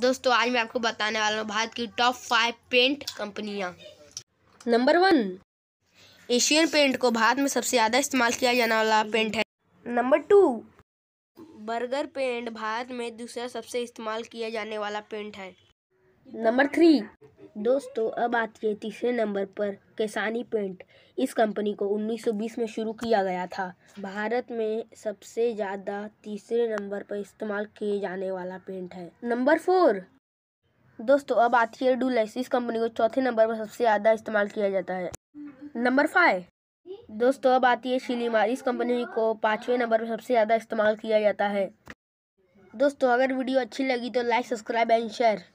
दोस्तों आज मैं आपको बताने वाला हूँ भारत की टॉप फाइव पेंट कंपनियाँ नंबर वन एशियन पेंट को भारत में सबसे ज़्यादा इस्तेमाल किया जाने वाला पेंट है number two Berger paint Bharat में दूसरा सबसे इस्तेमाल किया जाने वाला पेंट है नंबर थ्री दोस्तों अब आती है तीसरे नंबर पर केसानी पेंट इस कंपनी को 1920 में शुरू किया गया था भारत में सबसे ज़्यादा तीसरे नंबर पर इस्तेमाल किए जाने वाला पेंट है नंबर फोर दोस्तों अब आती है डूलेक्स इस कंपनी को चौथे नंबर पर सबसे ज़्यादा इस्तेमाल किया जाता है नंबर फाइव दोस्तों अब आती है शिलीमार इस कंपनी को पाँचवें नंबर पर सबसे ज़्यादा इस्तेमाल किया जाता है दोस्तों अगर वीडियो अच्छी लगी तो लाइक सब्सक्राइब एंड शेयर